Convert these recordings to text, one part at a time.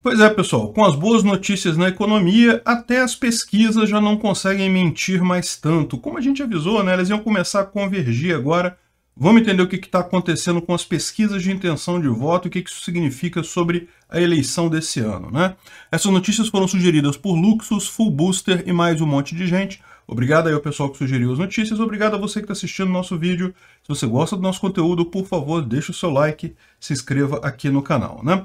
Pois é, pessoal, com as boas notícias na economia, até as pesquisas já não conseguem mentir mais tanto. Como a gente avisou, né, elas iam começar a convergir agora. Vamos entender o que está acontecendo com as pesquisas de intenção de voto e o que, que isso significa sobre a eleição desse ano. Né? Essas notícias foram sugeridas por Luxus, Full Booster e mais um monte de gente. Obrigado aí ao pessoal que sugeriu as notícias, obrigado a você que está assistindo o nosso vídeo. Se você gosta do nosso conteúdo, por favor, deixe o seu like, se inscreva aqui no canal. Né?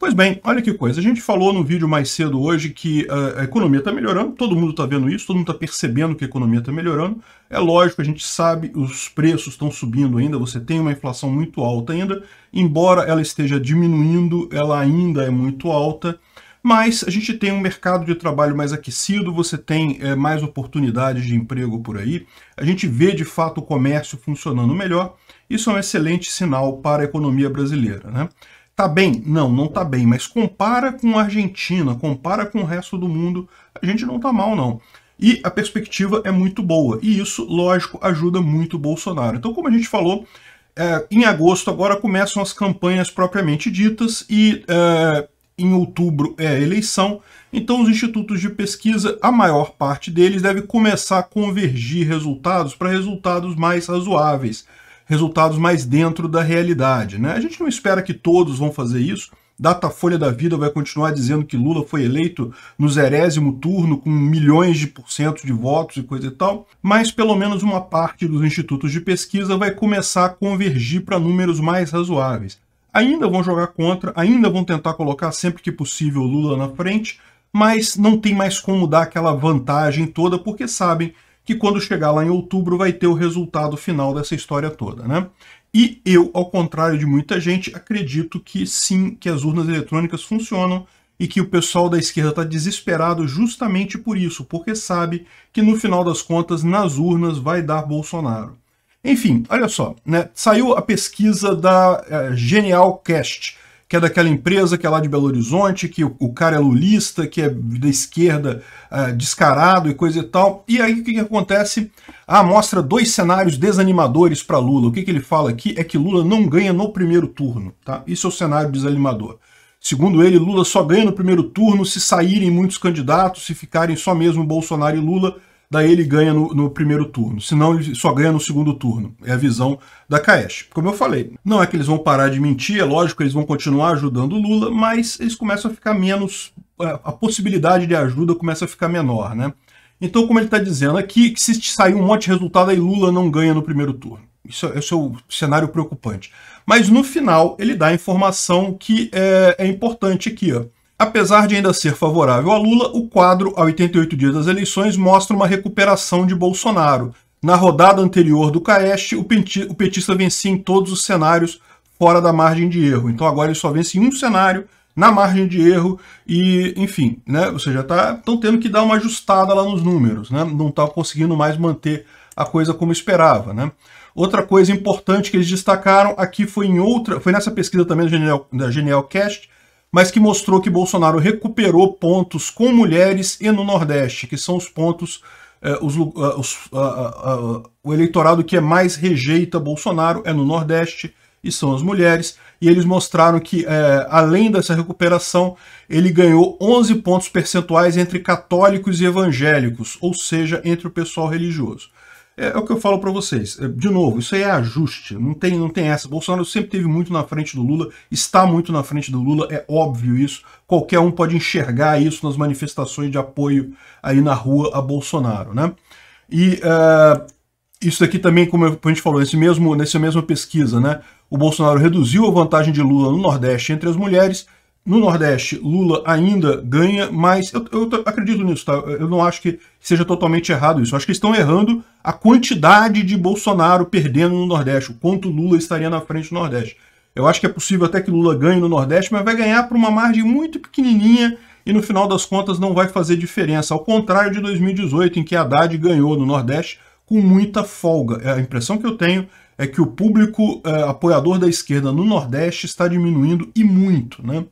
Pois bem, olha que coisa. A gente falou no vídeo mais cedo hoje que ah, a economia está melhorando, todo mundo está vendo isso, todo mundo está percebendo que a economia está melhorando. É lógico, a gente sabe, os preços estão subindo ainda, você tem uma inflação muito alta ainda, embora ela esteja diminuindo, ela ainda é muito alta. Mas a gente tem um mercado de trabalho mais aquecido, você tem é, mais oportunidades de emprego por aí, a gente vê de fato o comércio funcionando melhor. Isso é um excelente sinal para a economia brasileira. Né? Tá bem? Não, não tá bem, mas compara com a Argentina, compara com o resto do mundo, a gente não tá mal não. E a perspectiva é muito boa, e isso, lógico, ajuda muito o Bolsonaro. Então, como a gente falou, é, em agosto agora começam as campanhas propriamente ditas e é, em outubro é a eleição, então os institutos de pesquisa, a maior parte deles deve começar a convergir resultados para resultados mais razoáveis resultados mais dentro da realidade. Né? A gente não espera que todos vão fazer isso. Datafolha da Vida vai continuar dizendo que Lula foi eleito no zerésimo turno com milhões de porcento de votos e coisa e tal, mas pelo menos uma parte dos institutos de pesquisa vai começar a convergir para números mais razoáveis. Ainda vão jogar contra, ainda vão tentar colocar sempre que possível Lula na frente, mas não tem mais como dar aquela vantagem toda porque sabem que quando chegar lá em outubro vai ter o resultado final dessa história toda, né? E eu, ao contrário de muita gente, acredito que sim, que as urnas eletrônicas funcionam e que o pessoal da esquerda está desesperado justamente por isso, porque sabe que no final das contas, nas urnas, vai dar Bolsonaro. Enfim, olha só, né? saiu a pesquisa da uh, Genial Cast, que é daquela empresa que é lá de Belo Horizonte, que o, cara é lulista, que é da esquerda é, descarado e coisa e tal. E aí o que, que acontece? Ah, mostra dois cenários desanimadores para Lula. O que, que ele fala aqui é que Lula não ganha no primeiro turno. Tá? Isso é o cenário desanimador. Segundo ele, Lula só ganha no primeiro turno se saírem muitos candidatos, se ficarem só mesmo Bolsonaro e Lula, daí ele ganha no, no, primeiro turno, senão ele só ganha no segundo turno. É a visão da Caesh. Como eu falei, não é que eles vão parar de mentir, é lógico que eles vão continuar ajudando o Lula, mas eles começam a ficar menos. É, a possibilidade de ajuda começa a ficar menor, né? Então, como ele está dizendo aqui, que se sair um monte de resultado, aí Lula não ganha no primeiro turno. Isso é, esse é o cenário preocupante. Mas no final, ele dá a informação que é, é importante aqui, ó Apesar de ainda ser favorável a Lula, o quadro a 88 dias das eleições mostra uma recuperação de Bolsonaro. Na rodada anterior do Caeste, o petista vencia em todos os cenários fora da margem de erro. Então agora ele só vence em um cenário, na margem de erro, e enfim, né? Ou seja, estão tá, tendo que dar uma ajustada lá nos números, né? Não estão tá conseguindo mais manter a coisa como esperava, né? Outra coisa importante que eles destacaram aqui foi em outra, foi nessa pesquisa também da Genial, da Genial Cast, mas que mostrou que Bolsonaro recuperou pontos com mulheres e no Nordeste, que são os pontos, eh, os, uh, os, uh, uh, o eleitorado que é mais rejeita Bolsonaro é no Nordeste e são as mulheres, e eles mostraram que, eh, além dessa recuperação, ele ganhou 11 pontos percentuais entre católicos e evangélicos, ou seja, entre o pessoal religioso. É, é, o que eu falo para vocês. É, de novo, isso aí é ajuste, não tem, não tem essa. Bolsonaro sempre teve muito na frente do Lula, está muito na frente do Lula, é óbvio isso. Qualquer um pode enxergar isso nas manifestações de apoio aí na rua a Bolsonaro, né? E uh, isso aqui também, como a gente falou, nesse mesmo, nessa mesma pesquisa, né? O Bolsonaro reduziu a vantagem de Lula no Nordeste entre as mulheres no Nordeste, Lula ainda ganha, mas eu, eu, acredito nisso, tá? Eu não acho que seja totalmente errado isso. Eu acho que estão errando a quantidade de Bolsonaro perdendo no Nordeste, o quanto Lula estaria na frente do Nordeste. Eu acho que é possível até que Lula ganhe no Nordeste, mas vai ganhar por uma margem muito pequenininha e no final das contas não vai fazer diferença. Ao contrário de 2018, em que Haddad ganhou no Nordeste com muita folga. A impressão que eu tenho é que o público eh, apoiador da esquerda no Nordeste está diminuindo e muito, né?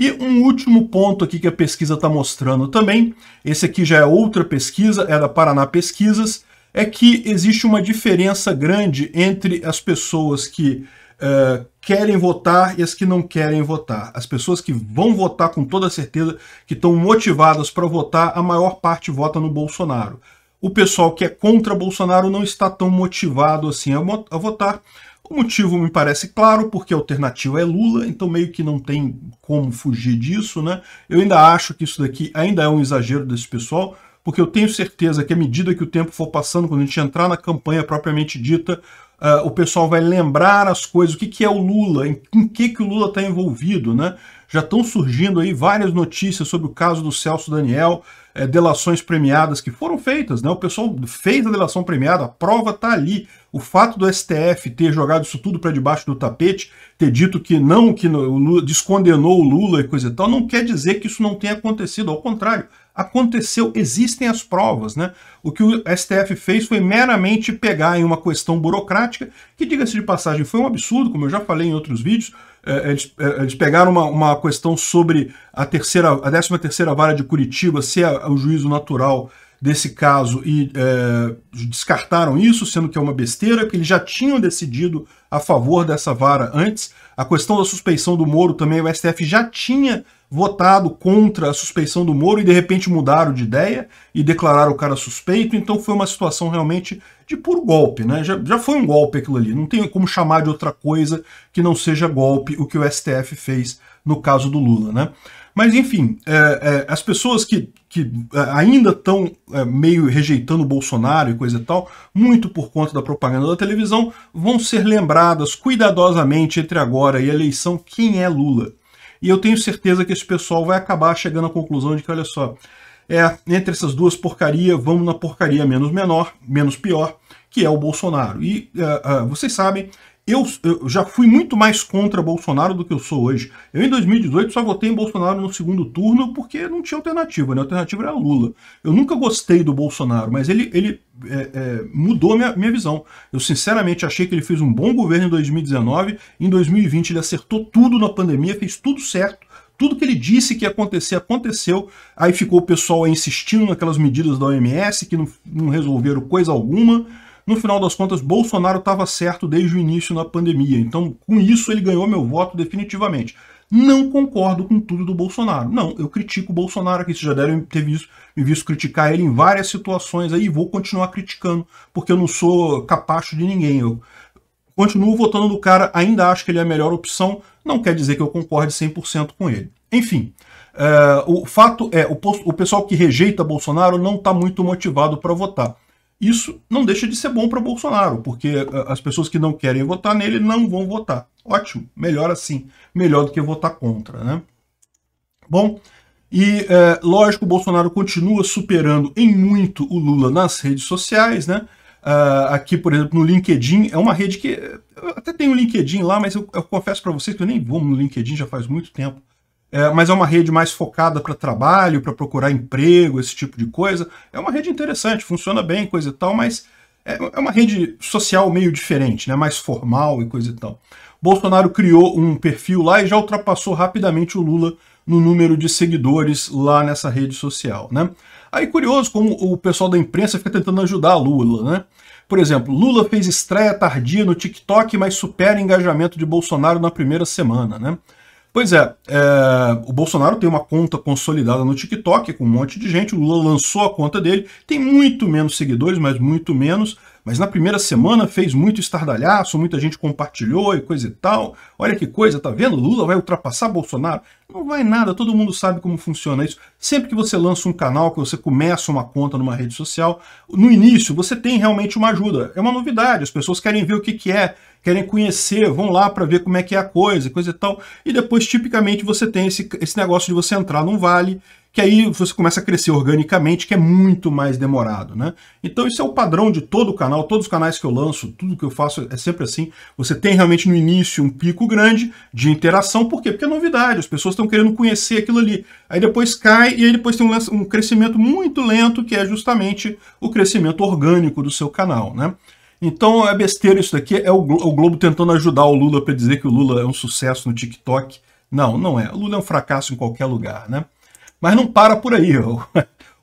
E um último ponto aqui que a pesquisa está mostrando também, esse aqui já é outra pesquisa, é da Paraná Pesquisas, é que existe uma diferença grande entre as pessoas que uh, querem votar e as que não querem votar. As pessoas que vão votar com toda certeza, que estão motivadas para votar, a maior parte vota no Bolsonaro. O pessoal que é contra Bolsonaro não está tão motivado assim a votar, o motivo me parece claro, porque a alternativa é Lula, então meio que não tem como fugir disso, né? Eu ainda acho que isso daqui ainda é um exagero desse pessoal, porque eu tenho certeza que à medida que o tempo for passando, quando a gente entrar na campanha propriamente dita, uh, o pessoal vai lembrar as coisas, o que, que é o Lula, em, em que, que o Lula está envolvido, né? já estão surgindo aí várias notícias sobre o caso do Celso Daniel, é, delações premiadas que foram feitas, né? O pessoal fez a delação premiada, a prova está ali. O fato do STF ter jogado isso tudo para debaixo do tapete, ter dito que não, que o Lula, descondenou o Lula e coisa e tal, não quer dizer que isso não tenha acontecido. Ao contrário, aconteceu, existem as provas, né? O que o STF fez foi meramente pegar em uma questão burocrática, que diga-se de passagem, foi um absurdo, como eu já falei em outros vídeos, é, é, eles, é, eles pegaram uma, uma questão sobre a terceira, a 13 terceira vara de Curitiba ser o juízo natural desse caso e é, descartaram isso, sendo que é uma besteira, que eles já tinham decidido a favor dessa vara antes. A questão da suspeição do Moro também, o STF já tinha votado contra a suspeição do Moro e de repente mudaram de ideia e declararam o cara suspeito. Então foi uma situação realmente de puro golpe, né? Já, já foi um golpe aquilo ali. Não tem como chamar de outra coisa que não seja golpe o que o STF fez no caso do Lula, né? Mas enfim, é, é, as pessoas que, que é, ainda estão é, meio rejeitando o Bolsonaro e coisa e tal, muito por conta da propaganda da televisão, vão ser lembradas cuidadosamente entre agora e a eleição quem é Lula. E eu tenho certeza que esse pessoal vai acabar chegando à conclusão de que, olha só, é, entre essas duas porcaria, vamos na porcaria menos menor, menos pior, que é o Bolsonaro. E uh, uh, vocês sabem eu, eu, já fui muito mais contra Bolsonaro do que eu sou hoje. Eu, em 2018, só votei em Bolsonaro no segundo turno porque não tinha alternativa, né? A alternativa era Lula. Eu nunca gostei do Bolsonaro, mas ele, ele é, é, mudou minha, minha visão. Eu, sinceramente, achei que ele fez um bom governo em 2019. Em 2020, ele acertou tudo na pandemia, fez tudo certo. Tudo que ele disse que ia acontecer, aconteceu. Aí ficou o pessoal insistindo naquelas medidas da OMS que não, não resolveram coisa alguma. No final das contas, Bolsonaro estava certo desde o início na pandemia, então com isso ele ganhou meu voto definitivamente. Não concordo com tudo do Bolsonaro. Não, eu critico o Bolsonaro aqui. Vocês já devem ter visto, me visto criticar ele em várias situações aí e vou continuar criticando, porque eu não sou capacho de ninguém. Eu continuo votando no cara, ainda acho que ele é a melhor opção. Não quer dizer que eu concorde 100% com ele. Enfim, uh, o fato é, o, o pessoal que rejeita Bolsonaro não está muito motivado para votar. Isso não deixa de ser bom para Bolsonaro, porque eh, as pessoas que não querem votar nele não vão votar. Ótimo, melhor assim, melhor do que votar contra, né? Bom, e é, lógico, o Bolsonaro continua superando em muito o Lula nas redes sociais, né? Uh, aqui, por exemplo, no LinkedIn, é uma rede que. Eh, eu até tenho o LinkedIn lá, mas eu, eu confesso para vocês que eu nem vou no LinkedIn já faz muito tempo é, mas é uma rede mais focada para trabalho, para procurar emprego, esse tipo de coisa. É uma rede interessante, funciona bem, coisa e tal, mas é, é uma rede social meio diferente, né? mais formal e coisa e tal. Bolsonaro criou um perfil lá e já ultrapassou rapidamente o Lula no número de seguidores lá nessa rede social. Né? Aí curioso como o pessoal da imprensa fica tentando ajudar a Lula, né? Por exemplo, Lula fez estreia tardia no TikTok, mas supera engajamento de Bolsonaro na primeira semana, né? Pois é, é, o Bolsonaro tem uma conta consolidada no TikTok com um monte de gente, o Lula lançou a conta dele, tem muito menos seguidores, mas muito menos mas na primeira semana fez muito estardalhaço, muita gente compartilhou e coisa e tal. Olha que coisa, tá vendo? Lula vai ultrapassar Bolsonaro. Não vai nada, todo mundo sabe como funciona isso. Sempre que você lança um canal, que você começa uma conta numa rede social, no início você tem realmente uma ajuda. É uma novidade, as pessoas querem ver o que, que é, querem conhecer, vão lá para ver como é que é a coisa, coisa e tal. E depois, tipicamente, você tem esse, esse negócio de você entrar num vale que aí você começa a crescer organicamente, que é muito mais demorado, né? Então isso é o padrão de todo o canal, todos os canais que eu lanço, tudo que eu faço é sempre assim. Você tem realmente no início um pico grande de interação, por quê? Porque é novidade, as pessoas estão querendo conhecer aquilo ali. Aí depois cai e aí depois tem um, um crescimento muito lento, que é justamente o crescimento orgânico do seu canal, né? Então é besteira isso daqui, é o Globo tentando ajudar o Lula para dizer que o Lula é um sucesso no TikTok. Não, não é. O Lula é um fracasso em qualquer lugar, né? Mas não para por aí.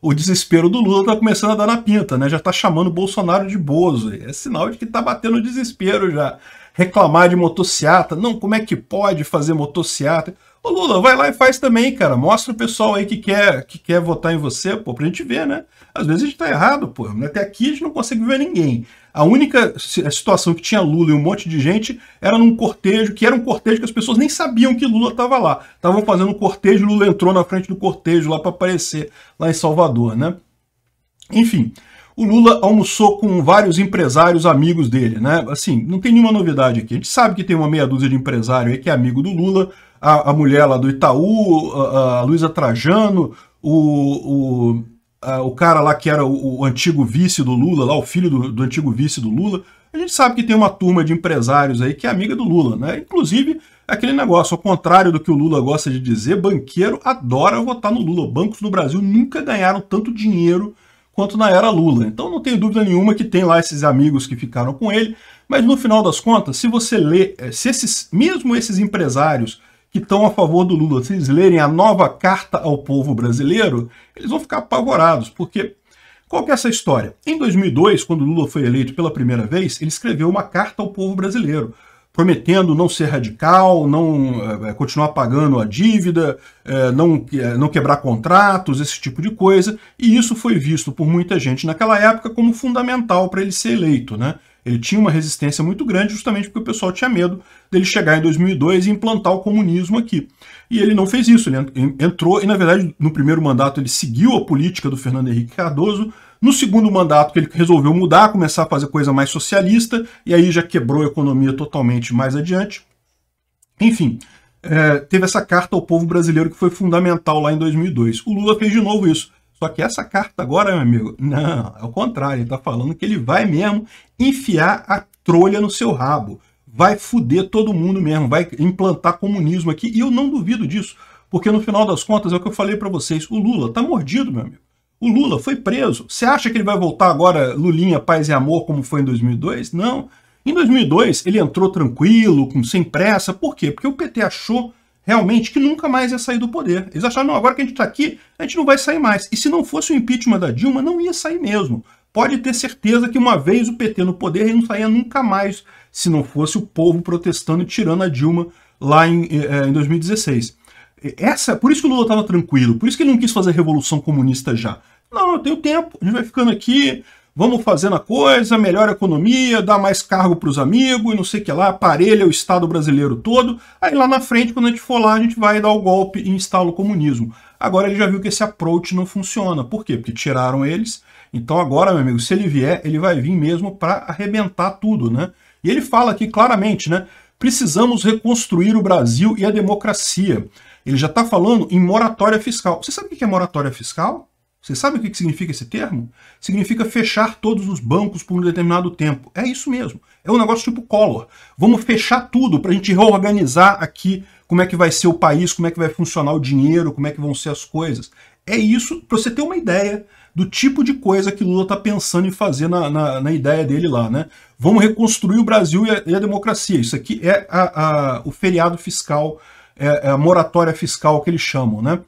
O desespero do Lula está começando a dar na pinta, né? Já está chamando o Bolsonaro de bozo. É sinal de que está batendo desespero já. Reclamar de motociata. Não, como é que pode fazer motociata? Ô Lula, vai lá e faz também, cara. Mostra o pessoal aí que quer, que quer votar em você, pô, pra gente ver, né? Às vezes a gente tá errado, pô. Até aqui a gente não consegue ver ninguém. A única situação que tinha Lula e um monte de gente era num cortejo, que era um cortejo que as pessoas nem sabiam que Lula estava lá. Estavam fazendo um cortejo, Lula entrou na frente do cortejo lá para aparecer lá em Salvador, né? Enfim, o Lula almoçou com vários empresários amigos dele, né? Assim, não tem nenhuma novidade aqui. A gente sabe que tem uma meia dúzia de empresário aí que é amigo do Lula, a, a mulher lá do Itaú, a, a Luísa Trajano, o, o uh, o cara lá que era o, o, antigo vice do Lula, lá o filho do, do, antigo vice do Lula, a gente sabe que tem uma turma de empresários aí que é amiga do Lula, né? Inclusive, aquele negócio, ao contrário do que o Lula gosta de dizer, banqueiro adora votar no Lula. Bancos no Brasil nunca ganharam tanto dinheiro quanto na era Lula. Então não tenho dúvida nenhuma que tem lá esses amigos que ficaram com ele, mas no final das contas, se você lê, eh, se esses, mesmo esses empresários que estão a favor do Lula, se eles lerem a nova carta ao povo brasileiro, eles vão ficar apavorados, porque qual que é essa história? Em 2002, quando Lula foi eleito pela primeira vez, ele escreveu uma carta ao povo brasileiro, prometendo não ser radical, não é, continuar pagando a dívida, é, não, é, não quebrar contratos, esse tipo de coisa, e isso foi visto por muita gente naquela época como fundamental para ele ser eleito, né? Ele tinha uma resistência muito grande justamente porque o pessoal tinha medo dele chegar em 2002 e implantar o comunismo aqui. E ele não fez isso, ele entrou e, na verdade, no primeiro mandato ele seguiu a política do Fernando Henrique Cardoso, no segundo mandato que ele resolveu mudar, começar a fazer coisa mais socialista, e aí já quebrou a economia totalmente mais adiante. Enfim, é, teve essa carta ao povo brasileiro que foi fundamental lá em 2002. O Lula fez de novo isso. Só que essa carta agora, meu amigo, não, é o contrário. Ele está falando que ele vai mesmo enfiar a trolha no seu rabo. Vai fuder todo mundo mesmo, vai implantar comunismo aqui. E eu não duvido disso, porque no final das contas é o que eu falei para vocês. O Lula tá mordido, meu amigo. O Lula foi preso. Você acha que ele vai voltar agora Lulinha, paz e amor, como foi em 2002? Não. Em 2002, ele entrou tranquilo, com, sem pressa. Por quê? Porque o PT achou realmente que nunca mais ia sair do poder. Eles acharam, não, agora que a gente está aqui, a gente não vai sair mais. E se não fosse o impeachment da Dilma, não ia sair mesmo. Pode ter certeza que uma vez o PT no poder, ele não saía nunca mais, se não fosse o povo protestando e tirando a Dilma lá em, eh, eh, em 2016. Essa, por isso que o Lula estava tranquilo, por isso que ele não quis fazer revolução comunista já. Não, eu tenho tempo, a gente vai ficando aqui, vamos fazendo a coisa, melhora a economia, dá mais cargo para os amigos e não sei o que lá, aparelha o Estado brasileiro todo. Aí lá na frente, quando a gente for lá, a gente vai dar o golpe e instala o comunismo. Agora ele já viu que esse approach não funciona. Por quê? Porque tiraram eles. Então agora, meu amigo, se ele vier, ele vai vir mesmo para arrebentar tudo, né? E ele fala aqui claramente, né? Precisamos reconstruir o Brasil e a democracia. Ele já está falando em moratória fiscal. Você sabe o que é moratória fiscal? Você sabe o que significa esse termo? Significa fechar todos os bancos por um determinado tempo. É isso mesmo. É um negócio tipo Collor. Vamos fechar tudo para a gente reorganizar aqui como é que vai ser o país, como é que vai funcionar o dinheiro, como é que vão ser as coisas. É isso para você ter uma ideia do tipo de coisa que Lula está pensando em fazer na, na, na, ideia dele lá. Né? Vamos reconstruir o Brasil e a, e a democracia. Isso aqui é a, a, o feriado fiscal, é, é a moratória fiscal que eles chamam. né?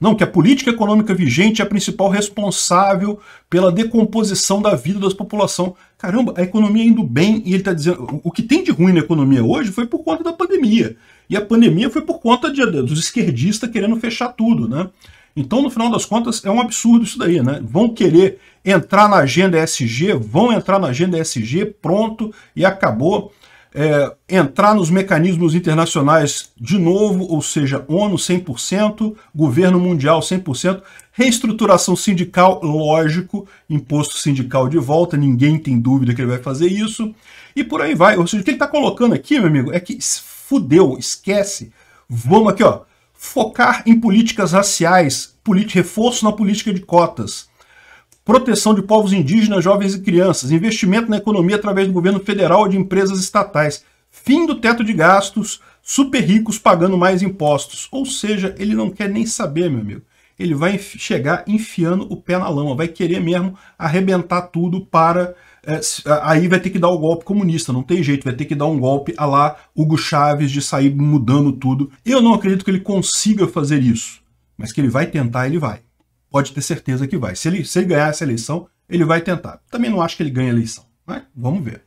Não, que a política econômica vigente é a principal responsável pela decomposição da vida das população. Caramba, a economia indo bem e ele está dizendo... O que tem de ruim na economia hoje foi por conta da pandemia. E a pandemia foi por conta de, dos esquerdistas querendo fechar tudo, né? Então, no final das contas, é um absurdo isso daí, né? Vão querer entrar na agenda SG, vão entrar na agenda SG, pronto, e acabou é, entrar nos mecanismos internacionais de novo, ou seja, ONU 100%, governo mundial 100%, reestruturação sindical, lógico, imposto sindical de volta, ninguém tem dúvida que ele vai fazer isso, e por aí vai. Ou seja, o que ele está colocando aqui, meu amigo, é que fudeu, esquece, vamos aqui, ó, focar em políticas raciais, reforço na política de cotas, proteção de povos indígenas, jovens e crianças, investimento na economia através do governo federal ou de empresas estatais, fim do teto de gastos, super ricos pagando mais impostos. Ou seja, ele não quer nem saber, meu amigo. Ele vai chegar enfiando o pé na lama, vai querer mesmo arrebentar tudo para. É, aí vai ter que dar o um golpe comunista, não tem jeito, vai ter que dar um golpe a lá Hugo Chaves de sair mudando tudo. Eu não acredito que ele consiga fazer isso, mas que ele vai tentar, ele vai pode ter certeza que vai. Se ele, se ele ganhar essa eleição, ele vai tentar. Também não acho que ele ganhe a eleição, mas né? vamos ver.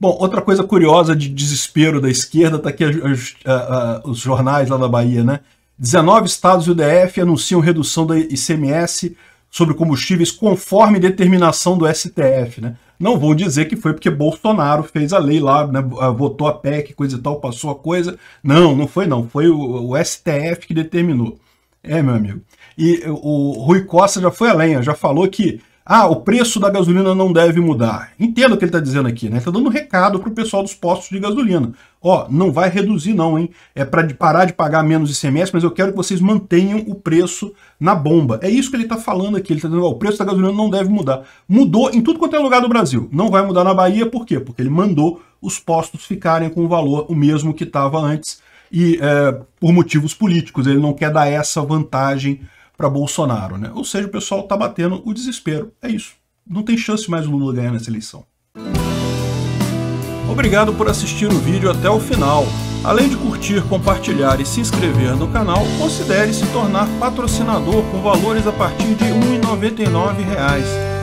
Bom, outra coisa curiosa de desespero da esquerda, está aqui a, a, a, os jornais lá da Bahia, né? 19 estados e o DF anunciam redução do ICMS sobre combustíveis conforme determinação do STF, né? Não vou dizer que foi porque Bolsonaro fez a lei lá, né, votou a PEC, coisa e tal, passou a coisa. Não, não foi não, foi o, o STF que determinou. É, meu amigo. E o Rui Costa já foi além, já falou que ah, o preço da gasolina não deve mudar. Entendo o que ele está dizendo aqui, né? Ele está dando um recado para o pessoal dos postos de gasolina. Ó, não vai reduzir não, hein? É para parar de pagar menos ICMS, mas eu quero que vocês mantenham o preço na bomba. É isso que ele está falando aqui. Ele está dizendo, ó, o preço da gasolina não deve mudar. Mudou em tudo quanto é lugar do Brasil. Não vai mudar na Bahia, por quê? Porque ele mandou os postos ficarem com o valor o mesmo que estava antes e é, por motivos políticos. Ele não quer dar essa vantagem para Bolsonaro, né? Ou seja, o pessoal tá batendo o desespero. É isso. Não tem chance mais o Lula ganhar nessa eleição. Obrigado por assistir o vídeo até o final. Além de curtir, compartilhar e se inscrever no canal, considere se tornar patrocinador com valores a partir de R$ 1,99